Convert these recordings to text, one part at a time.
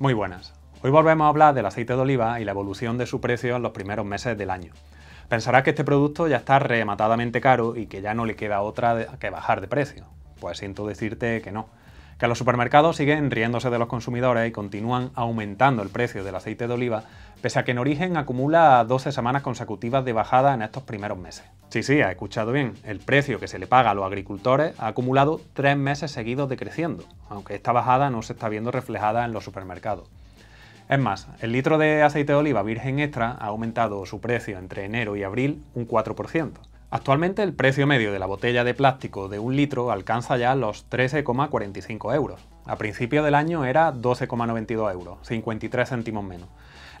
Muy buenas. Hoy volvemos a hablar del aceite de oliva y la evolución de su precio en los primeros meses del año. Pensarás que este producto ya está rematadamente caro y que ya no le queda otra que bajar de precio. Pues siento decirte que no que los supermercados siguen riéndose de los consumidores y continúan aumentando el precio del aceite de oliva, pese a que en origen acumula 12 semanas consecutivas de bajada en estos primeros meses. Sí, sí, ha escuchado bien, el precio que se le paga a los agricultores ha acumulado tres meses seguidos decreciendo, aunque esta bajada no se está viendo reflejada en los supermercados. Es más, el litro de aceite de oliva virgen extra ha aumentado su precio entre enero y abril un 4%. Actualmente el precio medio de la botella de plástico de un litro alcanza ya los 13,45 euros. A principios del año era 12,92 euros, 53 céntimos menos.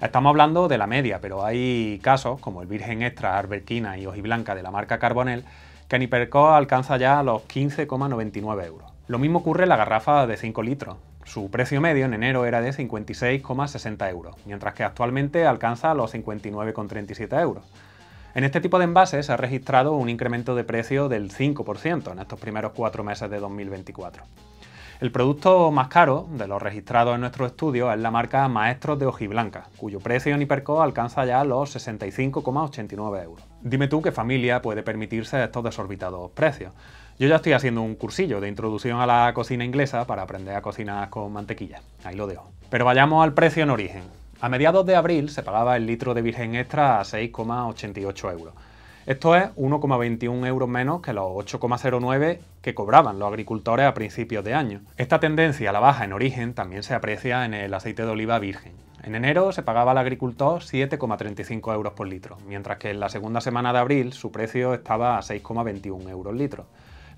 Estamos hablando de la media, pero hay casos, como el Virgen Extra, Arbequina y Ojiblanca de la marca Carbonel, que en Hiperco alcanza ya los 15,99 euros. Lo mismo ocurre en la garrafa de 5 litros. Su precio medio en enero era de 56,60 euros, mientras que actualmente alcanza los 59,37 euros. En este tipo de envases se ha registrado un incremento de precio del 5% en estos primeros cuatro meses de 2024. El producto más caro de los registrados en nuestro estudio es la marca Maestros de Ojiblanca, cuyo precio en Hiperco alcanza ya los 65,89 euros. Dime tú qué familia puede permitirse estos desorbitados precios. Yo ya estoy haciendo un cursillo de introducción a la cocina inglesa para aprender a cocinar con mantequilla. Ahí lo dejo. Pero vayamos al precio en origen. A mediados de abril se pagaba el litro de virgen extra a 6,88 euros. Esto es 1,21 euros menos que los 8,09 que cobraban los agricultores a principios de año. Esta tendencia a la baja en origen también se aprecia en el aceite de oliva virgen. En enero se pagaba al agricultor 7,35 euros por litro, mientras que en la segunda semana de abril su precio estaba a 6,21 euros litro.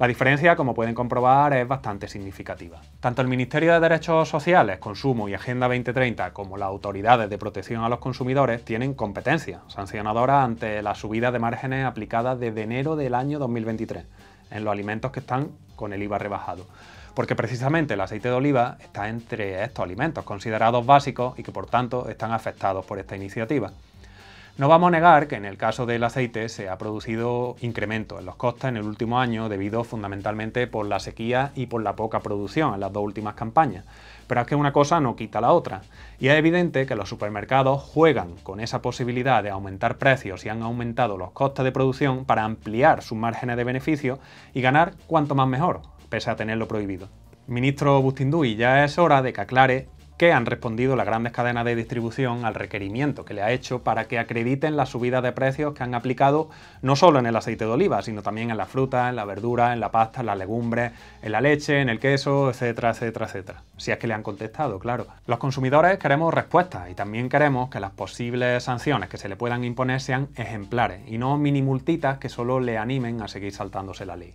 La diferencia, como pueden comprobar, es bastante significativa. Tanto el Ministerio de Derechos Sociales, Consumo y Agenda 2030 como las autoridades de protección a los consumidores tienen competencia sancionadora ante la subida de márgenes aplicada desde enero del año 2023 en los alimentos que están con el IVA rebajado. Porque precisamente el aceite de oliva está entre estos alimentos considerados básicos y que por tanto están afectados por esta iniciativa. No vamos a negar que en el caso del aceite se ha producido incremento en los costes en el último año debido fundamentalmente por la sequía y por la poca producción en las dos últimas campañas. Pero es que una cosa no quita la otra. Y es evidente que los supermercados juegan con esa posibilidad de aumentar precios y han aumentado los costes de producción para ampliar sus márgenes de beneficio y ganar cuanto más mejor, pese a tenerlo prohibido. Ministro Bustinduy, ya es hora de que aclare que han respondido las grandes cadenas de distribución al requerimiento que le ha hecho para que acrediten la subida de precios que han aplicado no solo en el aceite de oliva, sino también en la fruta, en la verdura, en la pasta, en las legumbres, en la leche, en el queso, etcétera, etcétera, etcétera. Si es que le han contestado, claro. Los consumidores queremos respuestas y también queremos que las posibles sanciones que se le puedan imponer sean ejemplares y no mini multitas que solo le animen a seguir saltándose la ley.